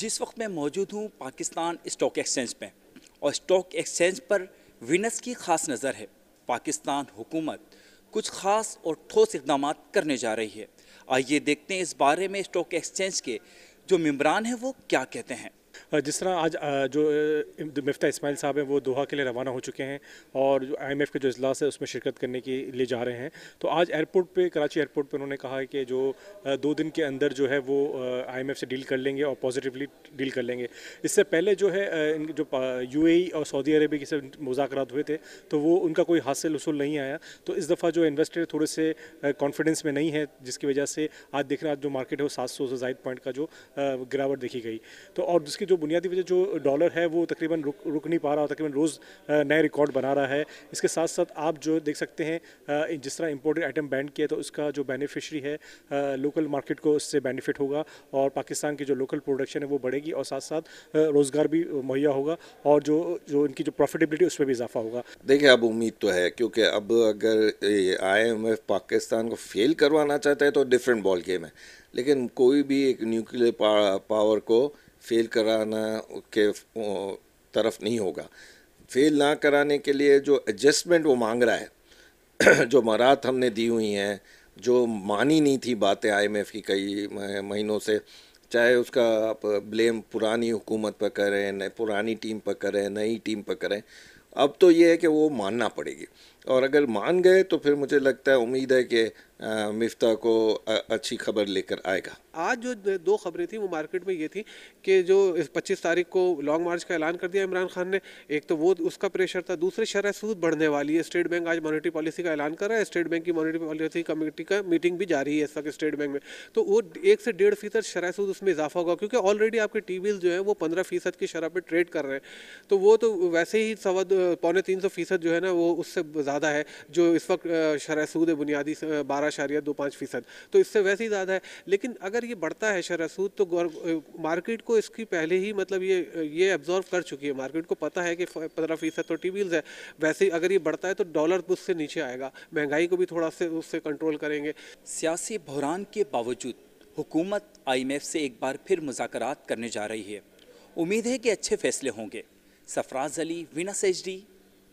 जिस वक्त मैं मौजूद हूँ पाकिस्तान स्टॉक एक्सचेंज में और स्टॉक एक्सचेंज पर विनस की खास नज़र है पाकिस्तान हुकूमत कुछ खास और ठोस इकदाम करने जा रही है आइए देखते हैं इस बारे में स्टॉक एक्सचेंज के जो मम्बरान हैं वो क्या कहते हैं जिस तरह आज जो मफ्ता इसमाइल साहब हैं वो दोहा के लिए रवाना हो चुके हैं और जो आई एम एफ़ के जो अजलास है उसमें शिरकत करने के लिए जा रहे हैं तो आज एयरपोर्ट पर कराची एयरपोर्ट पर उन्होंने कहा है कि जो दो दिन के अंदर जो है वो आई एम एफ़ से डील कर लेंगे और पॉजिटिवली डील कर लेंगे इससे पहले जो है जो यू और सऊदी अरबी के सब मुजाकर हुए थे तो वो उनका कोई हासिल वसूल नहीं आया तो इस दफ़ा जो इन्वेस्टर थोड़े से कॉन्फिडेंस में नहीं है जिसकी वजह से आज देख रहे हैं आज जो मार्केट है वो सात सौ से जायद पॉइंट का जो गिरावट देखी गई तो और जिसकी जो बुनियादी वजह जो डॉलर है वो तकरीबन रुक रुक नहीं पा रहा तकरीबन रोज़ नए रिकॉर्ड बना रहा है इसके साथ साथ आप जो देख सकते हैं जिस तरह इम्पोर्टेड आइटम बैंड किया तो उसका जो बेनिफिशरी है लोकल मार्केट को उससे बेनिफिट होगा और पाकिस्तान की जो लोकल प्रोडक्शन है वो बढ़ेगी और साथ साथ रोज़गार भी मुहैया होगा और जो जो इनकी जो प्रॉफिटेबिलिटी उस पर भी इजाफा होगा देखिए अब उम्मीद तो है क्योंकि अब अगर आई एम एफ पाकिस्तान को फेल करवाना चाहता है तो डिफरेंट बॉल गेम है लेकिन कोई भी एक न्यूक्लियर पावर को फेल कराना के तरफ नहीं होगा फेल ना कराने के लिए जो एडजस्टमेंट वो मांग रहा है जो मरात हमने दी हुई हैं जो मानी नहीं थी बातें आईएमएफ की कई महीनों से चाहे उसका आप ब्लेम पुरानी हुकूमत पर करें नए पुरानी टीम पर करें नई टीम पर करें अब तो ये है कि वो मानना पड़ेगी और अगर मान गए तो फिर मुझे लगता है उम्मीद है कि मिफ्ता को अच्छी खबर लेकर आएगा आज जो दो खबरें थी वो मार्केट में ये थी कि जो 25 तारीख को लॉन्ग मार्च का ऐलान कर दिया इमरान खान ने एक तो वो उसका प्रेशर था दूसरे शरह सूद बढ़ने वाली है स्टेट बैंक आज मॉनिटरी पॉलिसी का ऐलान कर रहा है स्टेट बैंक की मॉनिटरी पॉलिसी कमेटी का मीटिंग भी जारी है इस वक्त स्टेट बैंक में तो वो एक से डेढ़ फीसद शरह सूद उसमें इजाफा होगा क्योंकि ऑलरेडी आपके टी जो है वो पंद्रह फीसद की शरह पर ट्रेड कर रहे हैं तो वो तो वैसे ही सवा पौने तीन फीसद जो है ना वो उससे ज़्यादा है जो इस वक्त शरह सूद है बुनियादी बारह अशारिया दो पाँच फ़ीसद तो इससे वैसे ही ज़्यादा है लेकिन अगर ये बढ़ता है शरा सूद तो मार्केट को इसकी पहले ही मतलब ये ये एब्जॉर्व कर चुकी है मार्केट को पता है कि पंद्रह फ़ीसद तो टी बिल्स है वैसे ही अगर ये बढ़ता है तो डॉलर उससे नीचे आएगा महंगाई को भी थोड़ा से उससे कंट्रोल करेंगे सियासी बहरान के बावजूद हुकूमत आईएमएफ से एक बार फिर मुजाकर करने जा रही है उम्मीद है कि अच्छे फैसले होंगे सफराज अली वीना सेजडी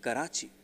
कराची